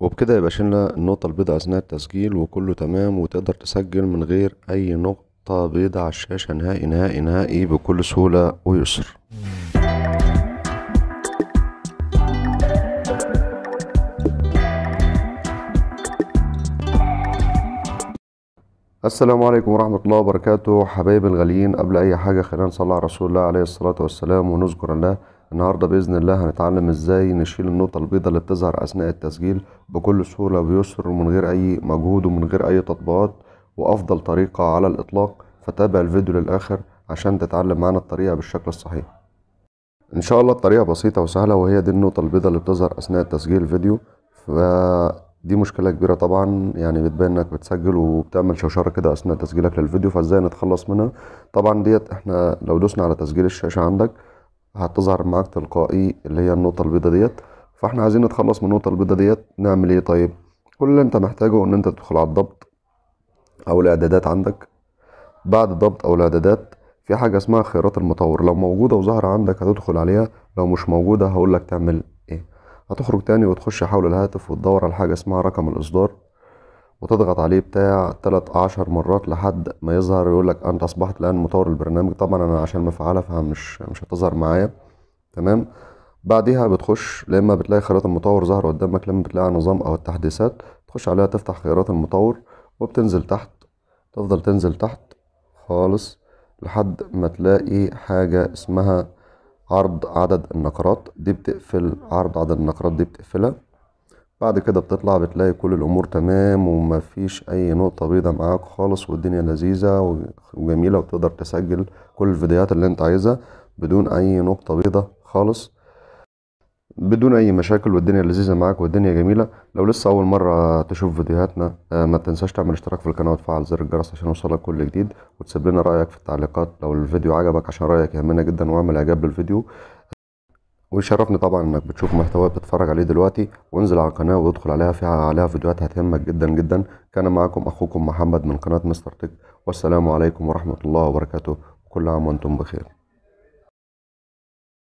وبكده يبقى شلنا النقطة البيضاء أثناء التسجيل وكله تمام وتقدر تسجل من غير أي نقطة بيضاء على الشاشة نهائي نهائي نهائي بكل سهولة ويسر السلام عليكم ورحمة الله وبركاته حبايب الغاليين قبل أي حاجة خلينا نصلي على رسول الله عليه الصلاة والسلام ونذكر الله النهارده باذن الله هنتعلم ازاي نشيل النقطه البيضاء اللي بتظهر اثناء التسجيل بكل سهوله ويسر ومن غير اي مجهود ومن غير اي تطبيقات وافضل طريقه على الاطلاق فتابع الفيديو للاخر عشان تتعلم معانا الطريقه بالشكل الصحيح ان شاء الله الطريقه بسيطه وسهله وهي دي النقطه البيضاء اللي بتظهر اثناء تسجيل الفيديو فدي مشكله كبيره طبعا يعني بتبان انك بتسجل وبتعمل شوشره كده اثناء تسجيلك للفيديو فازاي نتخلص منها طبعا ديت احنا لو دوسنا على تسجيل الشاشه عندك هتظهر معاك تلقائي اللي هي النقطة البيضة ديت فاحنا عايزين نتخلص من النقطة البيضة ديت نعمل ايه طيب كل اللي انت محتاجه ان انت تدخل على الضبط او الاعدادات عندك بعد الضبط او الاعدادات في حاجة اسمها خيارات المطور لو موجودة وظاهرة عندك هتدخل عليها لو مش موجودة هقولك تعمل ايه هتخرج تاني وتخش حول الهاتف وتدور على حاجة اسمها رقم الاصدار وتضغط عليه بتاع عشر مرات لحد ما يظهر يقول لك انت اصبحت الان مطور البرنامج طبعا انا عشان مفعلها فمش مش هتظهر معايا تمام بعديها بتخش لما بتلاقي خيارات المطور ظهر قدامك لما بتلاقي النظام او التحديثات تخش عليها تفتح خيارات المطور وبتنزل تحت تفضل تنزل تحت خالص لحد ما تلاقي حاجة اسمها عرض عدد النقرات دي بتقفل عرض عدد النقرات دي بتقفلها بعد كده بتطلع بتلاقي كل الامور تمام ومفيش اي نقطه بيضة معاك خالص والدنيا لذيذه وجميله وتقدر تسجل كل الفيديوهات اللي انت عايزها بدون اي نقطه بيضة خالص بدون اي مشاكل والدنيا لذيذه معاك والدنيا جميله لو لسه اول مره تشوف فيديوهاتنا آه، ما تنساش تعمل اشتراك في القناه وتفعل زر الجرس عشان يوصلك كل جديد وتسيب لنا رايك في التعليقات لو الفيديو عجبك عشان رايك يهمنا جدا واعمل اعجاب للفيديو ويشرفني طبعا انك بتشوف محتوى بتتفرج عليه دلوقتي وانزل على القناه وادخل عليها فيها عليها فيديوهات هتهمك جدا جدا كان معاكم اخوكم محمد من قناه مستر تك والسلام عليكم ورحمه الله وبركاته وكل عام وانتم بخير